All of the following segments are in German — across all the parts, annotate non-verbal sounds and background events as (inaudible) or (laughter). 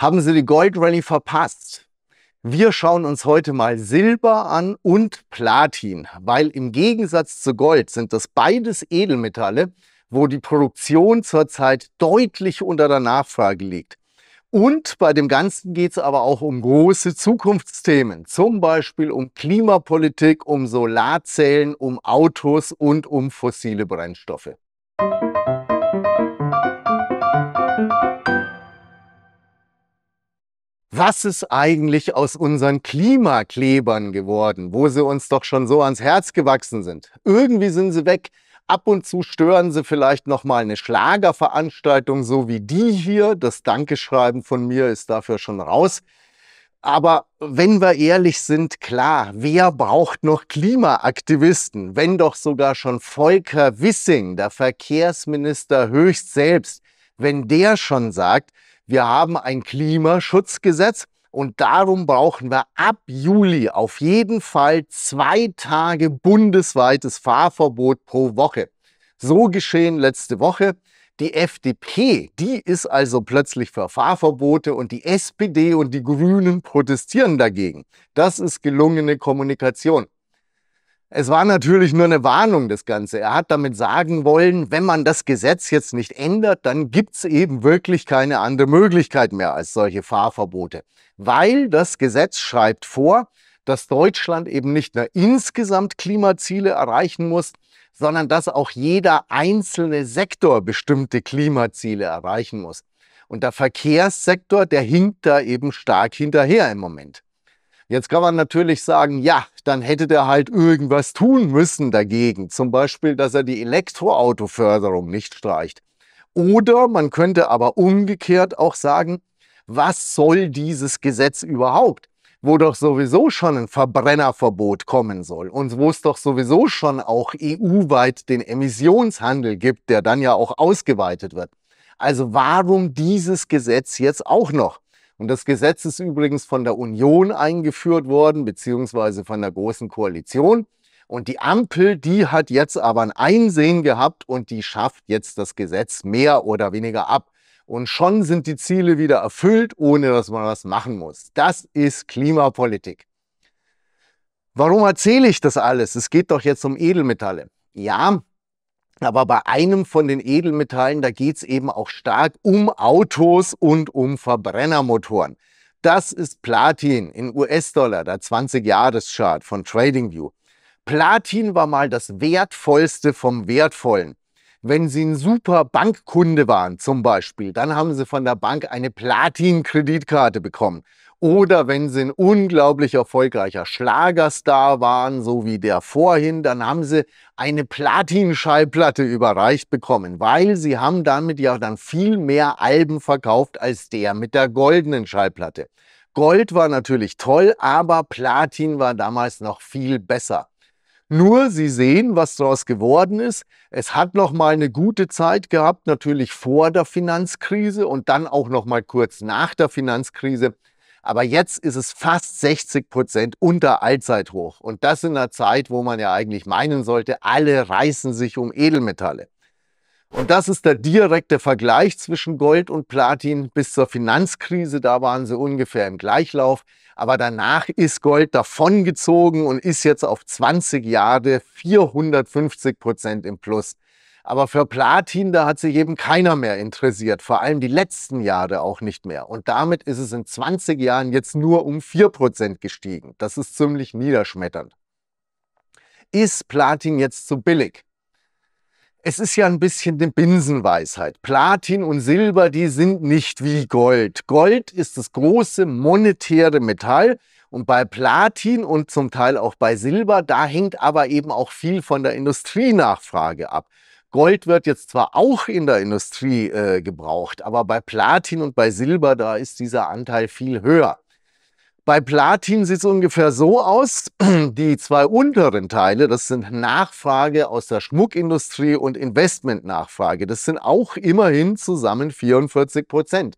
haben sie die Gold Rally verpasst. Wir schauen uns heute mal Silber an und Platin, weil im Gegensatz zu Gold sind das beides Edelmetalle, wo die Produktion zurzeit deutlich unter der Nachfrage liegt. Und bei dem Ganzen geht es aber auch um große Zukunftsthemen, zum Beispiel um Klimapolitik, um Solarzellen, um Autos und um fossile Brennstoffe. was ist eigentlich aus unseren Klimaklebern geworden, wo sie uns doch schon so ans Herz gewachsen sind. Irgendwie sind sie weg. Ab und zu stören sie vielleicht nochmal eine Schlagerveranstaltung, so wie die hier. Das Dankeschreiben von mir ist dafür schon raus. Aber wenn wir ehrlich sind, klar, wer braucht noch Klimaaktivisten, wenn doch sogar schon Volker Wissing, der Verkehrsminister höchst selbst, wenn der schon sagt, wir haben ein Klimaschutzgesetz und darum brauchen wir ab Juli auf jeden Fall zwei Tage bundesweites Fahrverbot pro Woche. So geschehen letzte Woche. Die FDP, die ist also plötzlich für Fahrverbote und die SPD und die Grünen protestieren dagegen. Das ist gelungene Kommunikation. Es war natürlich nur eine Warnung, das Ganze. Er hat damit sagen wollen, wenn man das Gesetz jetzt nicht ändert, dann gibt es eben wirklich keine andere Möglichkeit mehr als solche Fahrverbote. Weil das Gesetz schreibt vor, dass Deutschland eben nicht nur insgesamt Klimaziele erreichen muss, sondern dass auch jeder einzelne Sektor bestimmte Klimaziele erreichen muss. Und der Verkehrssektor, der hinkt da eben stark hinterher im Moment. Jetzt kann man natürlich sagen, ja, dann hätte der halt irgendwas tun müssen dagegen. Zum Beispiel, dass er die Elektroautoförderung nicht streicht. Oder man könnte aber umgekehrt auch sagen, was soll dieses Gesetz überhaupt? Wo doch sowieso schon ein Verbrennerverbot kommen soll und wo es doch sowieso schon auch EU-weit den Emissionshandel gibt, der dann ja auch ausgeweitet wird. Also warum dieses Gesetz jetzt auch noch? Und das Gesetz ist übrigens von der Union eingeführt worden, beziehungsweise von der Großen Koalition. Und die Ampel, die hat jetzt aber ein Einsehen gehabt und die schafft jetzt das Gesetz mehr oder weniger ab. Und schon sind die Ziele wieder erfüllt, ohne dass man was machen muss. Das ist Klimapolitik. Warum erzähle ich das alles? Es geht doch jetzt um Edelmetalle. Ja, aber bei einem von den Edelmetallen, da geht es eben auch stark um Autos und um Verbrennermotoren. Das ist Platin in US-Dollar, der 20-Jahres-Chart von TradingView. Platin war mal das Wertvollste vom Wertvollen. Wenn Sie ein super Bankkunde waren zum Beispiel, dann haben Sie von der Bank eine Platin-Kreditkarte bekommen. Oder wenn sie ein unglaublich erfolgreicher Schlagerstar waren, so wie der vorhin, dann haben sie eine Platin-Schallplatte überreicht bekommen, weil sie haben damit ja dann viel mehr Alben verkauft als der mit der goldenen Schallplatte. Gold war natürlich toll, aber Platin war damals noch viel besser. Nur Sie sehen, was daraus geworden ist. Es hat noch mal eine gute Zeit gehabt, natürlich vor der Finanzkrise und dann auch noch mal kurz nach der Finanzkrise. Aber jetzt ist es fast 60 Prozent unter Allzeithoch. Und das in einer Zeit, wo man ja eigentlich meinen sollte, alle reißen sich um Edelmetalle. Und das ist der direkte Vergleich zwischen Gold und Platin bis zur Finanzkrise. Da waren sie ungefähr im Gleichlauf. Aber danach ist Gold davongezogen und ist jetzt auf 20 Jahre 450 Prozent im Plus. Aber für Platin, da hat sich eben keiner mehr interessiert, vor allem die letzten Jahre auch nicht mehr. Und damit ist es in 20 Jahren jetzt nur um 4% gestiegen. Das ist ziemlich niederschmetternd. Ist Platin jetzt zu billig? Es ist ja ein bisschen die Binsenweisheit. Platin und Silber, die sind nicht wie Gold. Gold ist das große monetäre Metall und bei Platin und zum Teil auch bei Silber, da hängt aber eben auch viel von der Industrienachfrage ab. Gold wird jetzt zwar auch in der Industrie äh, gebraucht, aber bei Platin und bei Silber, da ist dieser Anteil viel höher. Bei Platin sieht es ungefähr so aus, (clears throat) die zwei unteren Teile, das sind Nachfrage aus der Schmuckindustrie und Investmentnachfrage. Das sind auch immerhin zusammen 44 Prozent.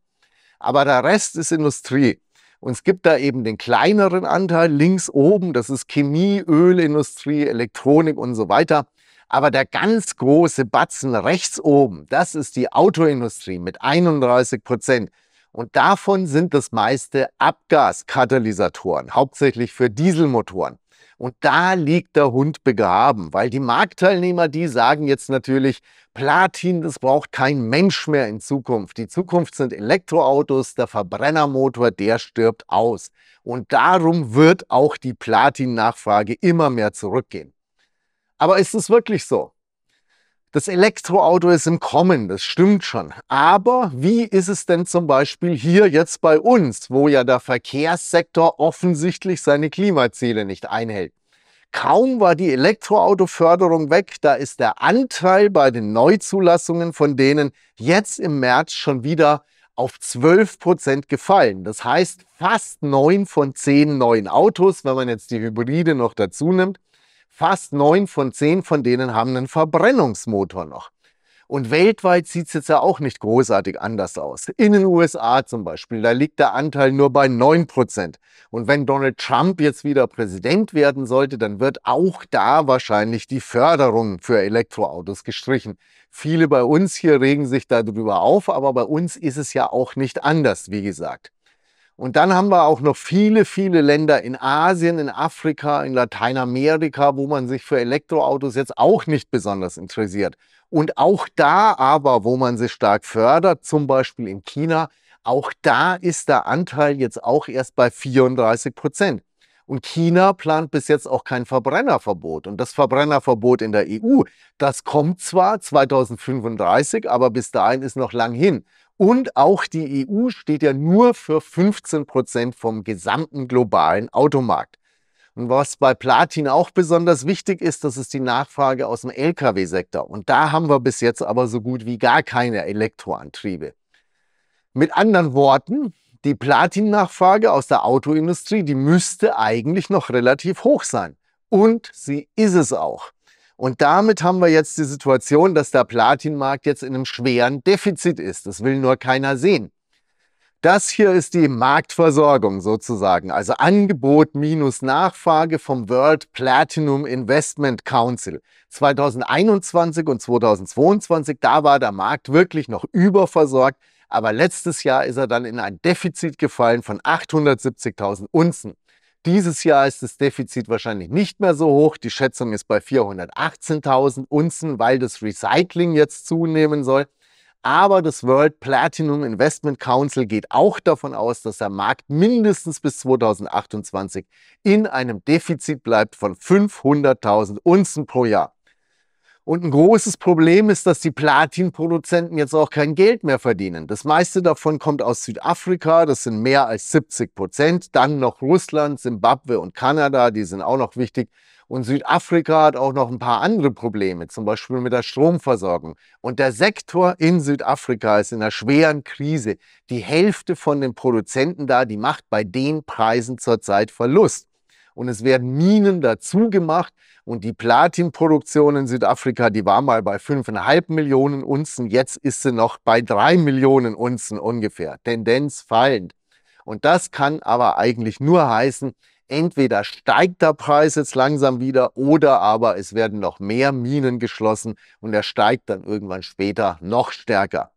Aber der Rest ist Industrie. Und es gibt da eben den kleineren Anteil links oben, das ist Chemie, Ölindustrie, Elektronik und so weiter. Aber der ganz große Batzen rechts oben, das ist die Autoindustrie mit 31 Prozent. Und davon sind das meiste Abgaskatalysatoren, hauptsächlich für Dieselmotoren. Und da liegt der Hund begraben, weil die Marktteilnehmer, die sagen jetzt natürlich, Platin, das braucht kein Mensch mehr in Zukunft. Die Zukunft sind Elektroautos, der Verbrennermotor, der stirbt aus. Und darum wird auch die Platin-Nachfrage immer mehr zurückgehen. Aber ist es wirklich so? Das Elektroauto ist im Kommen, das stimmt schon. Aber wie ist es denn zum Beispiel hier jetzt bei uns, wo ja der Verkehrssektor offensichtlich seine Klimaziele nicht einhält? Kaum war die Elektroautoförderung weg, da ist der Anteil bei den Neuzulassungen von denen jetzt im März schon wieder auf 12 Prozent gefallen. Das heißt fast neun von zehn neuen Autos, wenn man jetzt die Hybride noch dazu nimmt, Fast neun von zehn von denen haben einen Verbrennungsmotor noch. Und weltweit sieht es jetzt ja auch nicht großartig anders aus. In den USA zum Beispiel, da liegt der Anteil nur bei 9%. Und wenn Donald Trump jetzt wieder Präsident werden sollte, dann wird auch da wahrscheinlich die Förderung für Elektroautos gestrichen. Viele bei uns hier regen sich darüber auf, aber bei uns ist es ja auch nicht anders, wie gesagt. Und dann haben wir auch noch viele, viele Länder in Asien, in Afrika, in Lateinamerika, wo man sich für Elektroautos jetzt auch nicht besonders interessiert. Und auch da aber, wo man sie stark fördert, zum Beispiel in China, auch da ist der Anteil jetzt auch erst bei 34 Prozent. Und China plant bis jetzt auch kein Verbrennerverbot. Und das Verbrennerverbot in der EU, das kommt zwar 2035, aber bis dahin ist noch lang hin. Und auch die EU steht ja nur für 15 Prozent vom gesamten globalen Automarkt. Und was bei Platin auch besonders wichtig ist, das ist die Nachfrage aus dem Lkw-Sektor. Und da haben wir bis jetzt aber so gut wie gar keine Elektroantriebe. Mit anderen Worten, die Platin-Nachfrage aus der Autoindustrie, die müsste eigentlich noch relativ hoch sein. Und sie ist es auch. Und damit haben wir jetzt die Situation, dass der Platinmarkt jetzt in einem schweren Defizit ist. Das will nur keiner sehen. Das hier ist die Marktversorgung sozusagen, also Angebot minus Nachfrage vom World Platinum Investment Council. 2021 und 2022, da war der Markt wirklich noch überversorgt, aber letztes Jahr ist er dann in ein Defizit gefallen von 870.000 Unzen. Dieses Jahr ist das Defizit wahrscheinlich nicht mehr so hoch. Die Schätzung ist bei 418.000 Unzen, weil das Recycling jetzt zunehmen soll. Aber das World Platinum Investment Council geht auch davon aus, dass der Markt mindestens bis 2028 in einem Defizit bleibt von 500.000 Unzen pro Jahr. Und ein großes Problem ist, dass die Platinproduzenten jetzt auch kein Geld mehr verdienen. Das meiste davon kommt aus Südafrika, das sind mehr als 70 Prozent. Dann noch Russland, Simbabwe und Kanada, die sind auch noch wichtig. Und Südafrika hat auch noch ein paar andere Probleme, zum Beispiel mit der Stromversorgung. Und der Sektor in Südafrika ist in einer schweren Krise. Die Hälfte von den Produzenten da, die macht bei den Preisen zurzeit Verlust und es werden Minen dazu gemacht. Und die Platinproduktion in Südafrika, die war mal bei 5,5 Millionen Unzen, jetzt ist sie noch bei 3 Millionen Unzen ungefähr, Tendenz fallend. Und das kann aber eigentlich nur heißen, entweder steigt der Preis jetzt langsam wieder oder aber es werden noch mehr Minen geschlossen und er steigt dann irgendwann später noch stärker.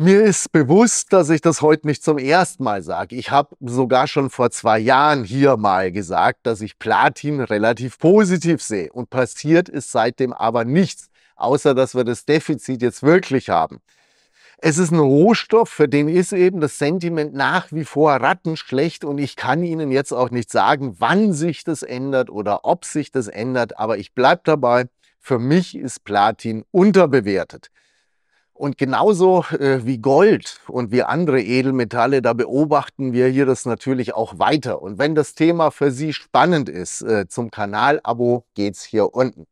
Mir ist bewusst, dass ich das heute nicht zum ersten Mal sage. Ich habe sogar schon vor zwei Jahren hier mal gesagt, dass ich Platin relativ positiv sehe. Und passiert ist seitdem aber nichts, außer dass wir das Defizit jetzt wirklich haben. Es ist ein Rohstoff, für den ist eben das Sentiment nach wie vor rattenschlecht und ich kann Ihnen jetzt auch nicht sagen, wann sich das ändert oder ob sich das ändert, aber ich bleibe dabei, für mich ist Platin unterbewertet. Und genauso äh, wie Gold und wie andere Edelmetalle, da beobachten wir hier das natürlich auch weiter. Und wenn das Thema für Sie spannend ist, äh, zum Kanalabo geht's hier unten.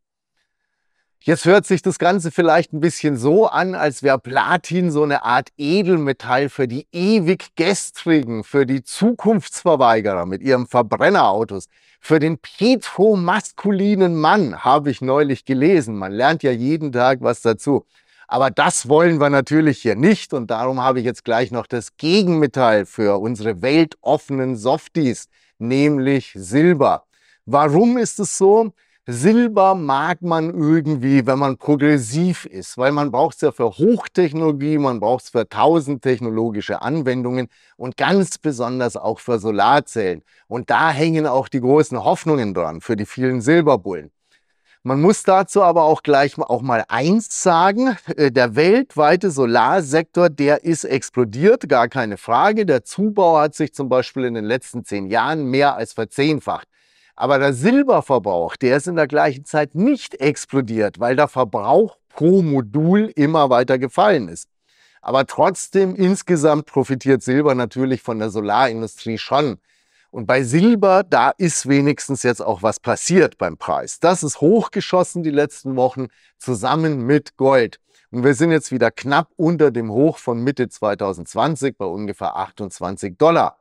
Jetzt hört sich das Ganze vielleicht ein bisschen so an, als wäre Platin so eine Art Edelmetall für die ewig Gestrigen, für die Zukunftsverweigerer mit ihren Verbrennerautos, für den petromaskulinen Mann, habe ich neulich gelesen. Man lernt ja jeden Tag was dazu. Aber das wollen wir natürlich hier nicht und darum habe ich jetzt gleich noch das Gegenmetall für unsere weltoffenen Softies, nämlich Silber. Warum ist es so? Silber mag man irgendwie, wenn man progressiv ist, weil man braucht es ja für Hochtechnologie, man braucht es für tausend technologische Anwendungen und ganz besonders auch für Solarzellen. Und da hängen auch die großen Hoffnungen dran für die vielen Silberbullen. Man muss dazu aber auch gleich auch mal eins sagen. Äh, der weltweite Solarsektor, der ist explodiert, gar keine Frage. Der Zubau hat sich zum Beispiel in den letzten zehn Jahren mehr als verzehnfacht. Aber der Silberverbrauch, der ist in der gleichen Zeit nicht explodiert, weil der Verbrauch pro Modul immer weiter gefallen ist. Aber trotzdem, insgesamt profitiert Silber natürlich von der Solarindustrie schon. Und bei Silber, da ist wenigstens jetzt auch was passiert beim Preis. Das ist hochgeschossen die letzten Wochen zusammen mit Gold. Und wir sind jetzt wieder knapp unter dem Hoch von Mitte 2020 bei ungefähr 28 Dollar.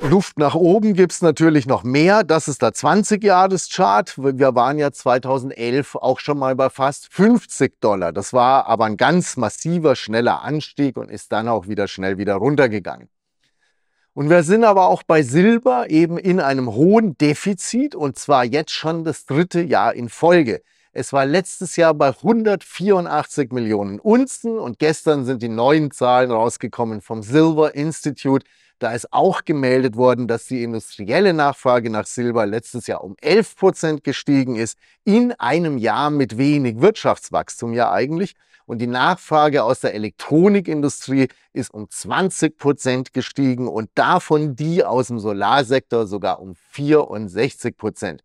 Luft nach oben gibt es natürlich noch mehr. Das ist der 20-Jahres-Chart. Wir waren ja 2011 auch schon mal bei fast 50 Dollar. Das war aber ein ganz massiver, schneller Anstieg und ist dann auch wieder schnell wieder runtergegangen. Und wir sind aber auch bei Silber eben in einem hohen Defizit und zwar jetzt schon das dritte Jahr in Folge. Es war letztes Jahr bei 184 Millionen Unzen und gestern sind die neuen Zahlen rausgekommen vom Silver Institute. Da ist auch gemeldet worden, dass die industrielle Nachfrage nach Silber letztes Jahr um 11 Prozent gestiegen ist, in einem Jahr mit wenig Wirtschaftswachstum ja eigentlich. Und die Nachfrage aus der Elektronikindustrie ist um 20 Prozent gestiegen und davon die aus dem Solarsektor sogar um 64 Prozent.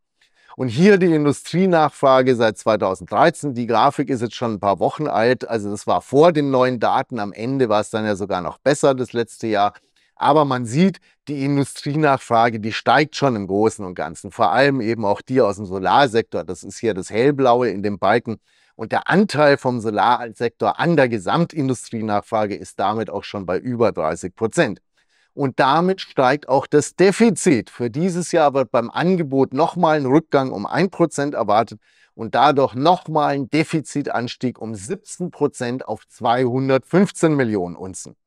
Und hier die Industrienachfrage seit 2013. Die Grafik ist jetzt schon ein paar Wochen alt. Also das war vor den neuen Daten. Am Ende war es dann ja sogar noch besser das letzte Jahr. Aber man sieht, die Industrienachfrage, die steigt schon im Großen und Ganzen. Vor allem eben auch die aus dem Solarsektor. Das ist hier das hellblaue in dem Balken. Und der Anteil vom Solarsektor an der Gesamtindustrienachfrage ist damit auch schon bei über 30 Prozent. Und damit steigt auch das Defizit. Für dieses Jahr wird beim Angebot nochmal ein Rückgang um 1% erwartet und dadurch nochmal ein Defizitanstieg um 17% auf 215 Millionen Unzen.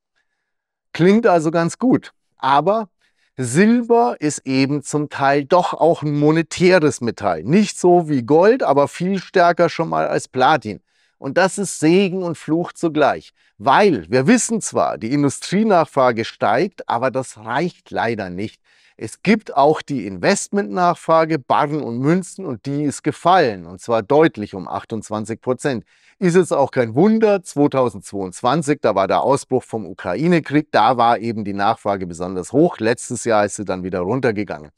Klingt also ganz gut. Aber Silber ist eben zum Teil doch auch ein monetäres Metall. Nicht so wie Gold, aber viel stärker schon mal als Platin. Und das ist Segen und Fluch zugleich. Weil wir wissen zwar, die Industrienachfrage steigt, aber das reicht leider nicht. Es gibt auch die Investmentnachfrage, Barren und Münzen, und die ist gefallen, und zwar deutlich um 28 Prozent. Ist es auch kein Wunder, 2022, da war der Ausbruch vom Ukraine-Krieg, da war eben die Nachfrage besonders hoch. Letztes Jahr ist sie dann wieder runtergegangen.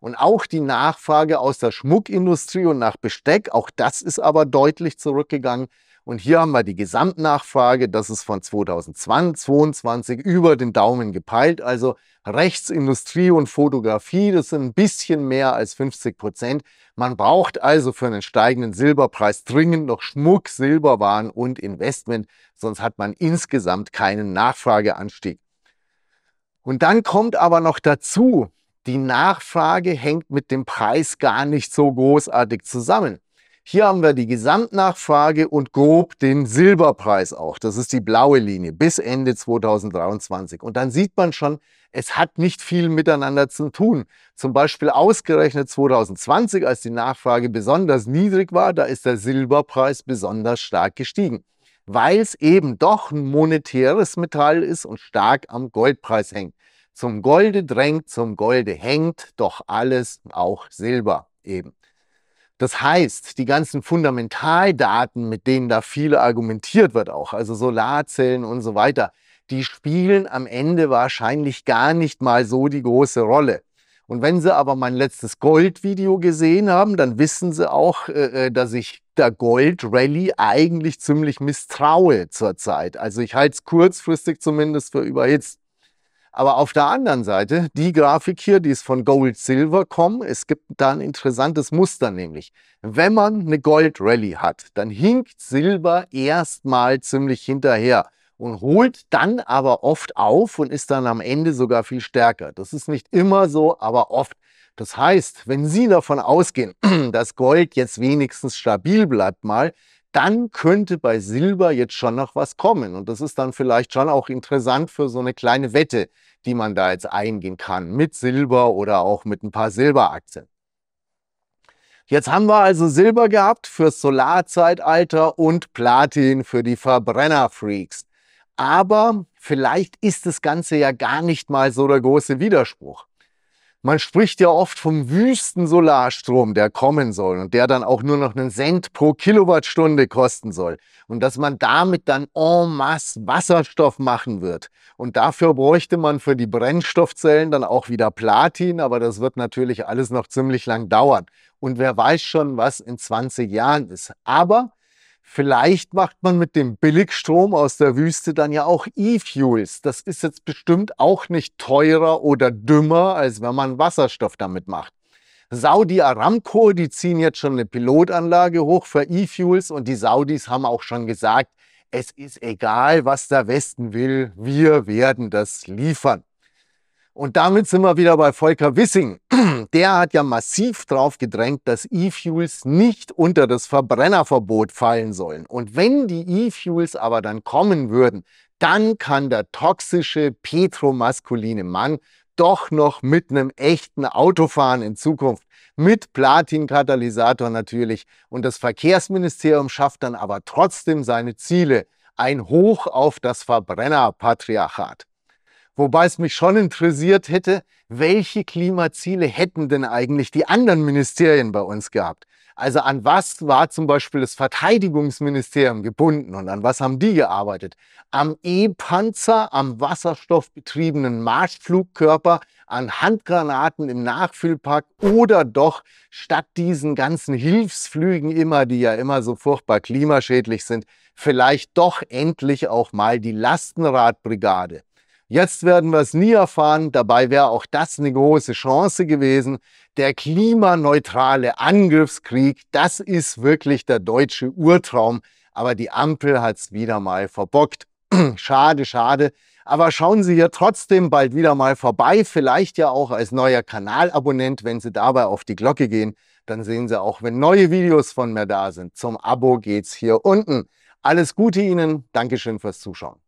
Und auch die Nachfrage aus der Schmuckindustrie und nach Besteck, auch das ist aber deutlich zurückgegangen. Und hier haben wir die Gesamtnachfrage, das ist von 2022 über den Daumen gepeilt. Also rechts Industrie und Fotografie, das sind ein bisschen mehr als 50 Prozent. Man braucht also für einen steigenden Silberpreis dringend noch Schmuck, Silberwaren und Investment, sonst hat man insgesamt keinen Nachfrageanstieg. Und dann kommt aber noch dazu, die Nachfrage hängt mit dem Preis gar nicht so großartig zusammen. Hier haben wir die Gesamtnachfrage und grob den Silberpreis auch. Das ist die blaue Linie bis Ende 2023. Und dann sieht man schon, es hat nicht viel miteinander zu tun. Zum Beispiel ausgerechnet 2020, als die Nachfrage besonders niedrig war, da ist der Silberpreis besonders stark gestiegen, weil es eben doch ein monetäres Metall ist und stark am Goldpreis hängt. Zum Golde drängt, zum Golde hängt doch alles, auch Silber eben. Das heißt, die ganzen Fundamentaldaten, mit denen da viel argumentiert wird auch, also Solarzellen und so weiter, die spielen am Ende wahrscheinlich gar nicht mal so die große Rolle. Und wenn Sie aber mein letztes Gold-Video gesehen haben, dann wissen Sie auch, äh, äh, dass ich der Gold-Rally eigentlich ziemlich misstraue zurzeit. Also ich halte es kurzfristig zumindest für überhitzt. Aber auf der anderen Seite, die Grafik hier, die ist von Gold Silver kommen, Es gibt da ein interessantes Muster, nämlich wenn man eine Gold Rally hat, dann hinkt Silber erstmal ziemlich hinterher und holt dann aber oft auf und ist dann am Ende sogar viel stärker. Das ist nicht immer so, aber oft. Das heißt, wenn Sie davon ausgehen, (clears throat) dass Gold jetzt wenigstens stabil bleibt mal, dann könnte bei Silber jetzt schon noch was kommen. Und das ist dann vielleicht schon auch interessant für so eine kleine Wette, die man da jetzt eingehen kann mit Silber oder auch mit ein paar Silberaktien. Jetzt haben wir also Silber gehabt fürs Solarzeitalter und Platin für die Verbrennerfreaks. Aber vielleicht ist das Ganze ja gar nicht mal so der große Widerspruch. Man spricht ja oft vom wüsten Solarstrom, der kommen soll und der dann auch nur noch einen Cent pro Kilowattstunde kosten soll. Und dass man damit dann en masse Wasserstoff machen wird. Und dafür bräuchte man für die Brennstoffzellen dann auch wieder Platin, aber das wird natürlich alles noch ziemlich lang dauern. Und wer weiß schon, was in 20 Jahren ist. Aber Vielleicht macht man mit dem Billigstrom aus der Wüste dann ja auch E-Fuels. Das ist jetzt bestimmt auch nicht teurer oder dümmer, als wenn man Wasserstoff damit macht. Saudi Aramco, die ziehen jetzt schon eine Pilotanlage hoch für E-Fuels und die Saudis haben auch schon gesagt, es ist egal, was der Westen will, wir werden das liefern. Und damit sind wir wieder bei Volker Wissing. (clears throat) Der hat ja massiv drauf gedrängt, dass E-Fuels nicht unter das Verbrennerverbot fallen sollen. Und wenn die E-Fuels aber dann kommen würden, dann kann der toxische petromaskuline Mann doch noch mit einem echten Auto fahren in Zukunft. Mit Platin-Katalysator natürlich. Und das Verkehrsministerium schafft dann aber trotzdem seine Ziele. Ein Hoch auf das Verbrennerpatriarchat. Wobei es mich schon interessiert hätte, welche Klimaziele hätten denn eigentlich die anderen Ministerien bei uns gehabt? Also an was war zum Beispiel das Verteidigungsministerium gebunden und an was haben die gearbeitet? Am E-Panzer, am wasserstoffbetriebenen Marschflugkörper, an Handgranaten im Nachfüllpark oder doch statt diesen ganzen Hilfsflügen immer, die ja immer so furchtbar klimaschädlich sind, vielleicht doch endlich auch mal die Lastenradbrigade Jetzt werden wir es nie erfahren, dabei wäre auch das eine große Chance gewesen. Der klimaneutrale Angriffskrieg, das ist wirklich der deutsche Urtraum, aber die Ampel hat es wieder mal verbockt. (clears throat) schade, schade. Aber schauen Sie hier trotzdem bald wieder mal vorbei, vielleicht ja auch als neuer Kanalabonnent, wenn Sie dabei auf die Glocke gehen, dann sehen Sie auch, wenn neue Videos von mir da sind. Zum Abo geht's hier unten. Alles Gute Ihnen, Dankeschön fürs Zuschauen.